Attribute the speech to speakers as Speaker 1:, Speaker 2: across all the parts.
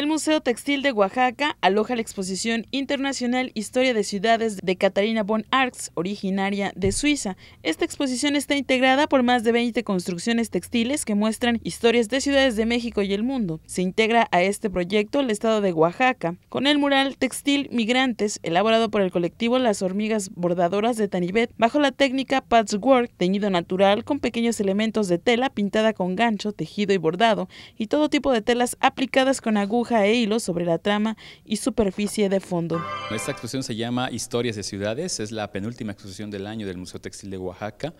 Speaker 1: El Museo Textil de Oaxaca aloja la exposición internacional Historia de Ciudades de Catarina von Arx, originaria de Suiza. Esta exposición está integrada por más de 20 construcciones textiles que muestran historias de ciudades de México y el mundo. Se integra a este proyecto el estado de Oaxaca, con el mural Textil Migrantes, elaborado por el colectivo Las Hormigas Bordadoras de Tanibet, bajo la técnica patchwork, teñido natural con pequeños elementos de tela pintada con gancho, tejido y bordado, y todo tipo de telas aplicadas con agujas e hilo sobre la trama y superficie de fondo.
Speaker 2: Esta exposición se llama Historias de Ciudades, es la penúltima exposición del año del Museo Textil de Oaxaca.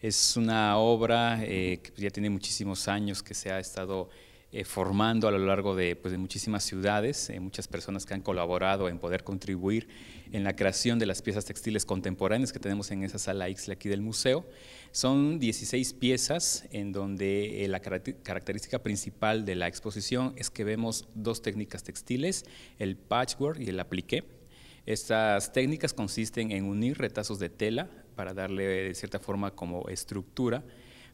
Speaker 2: Es una obra eh, que ya tiene muchísimos años que se ha estado eh, formando a lo largo de, pues, de muchísimas ciudades, eh, muchas personas que han colaborado en poder contribuir en la creación de las piezas textiles contemporáneas que tenemos en esa sala Ixle aquí del museo. Son 16 piezas en donde eh, la característica principal de la exposición es que vemos dos técnicas textiles, el patchwork y el apliqué. Estas técnicas consisten en unir retazos de tela para darle de cierta forma como estructura,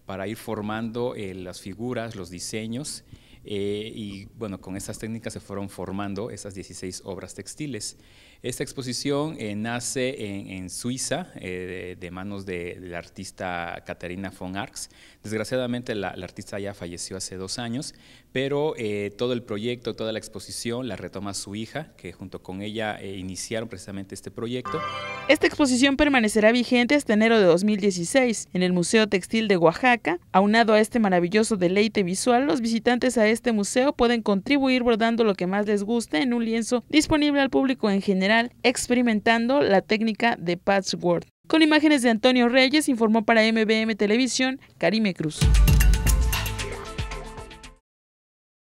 Speaker 2: para ir formando las figuras, los diseños eh, y bueno, con estas técnicas se fueron formando esas 16 obras textiles. Esta exposición eh, nace en, Suiza, eh, de, manos de, la artista Caterina von Arx. Desgraciadamente la, la, artista ya falleció hace dos años, pero todo el proyecto, toda la exposición la retoma su hija, que junto con ella iniciaron precisamente este proyecto.
Speaker 1: Esta exposición permanecerá vigente hasta enero de 2016 en el Museo Textil de Oaxaca. Aunado a este maravilloso deleite visual, los visitantes a este museo pueden contribuir bordando lo que más les guste en un lienzo disponible al público en general, experimentando la técnica de patchwork. Con imágenes de Antonio Reyes, informó para MBM Televisión, Karime Cruz.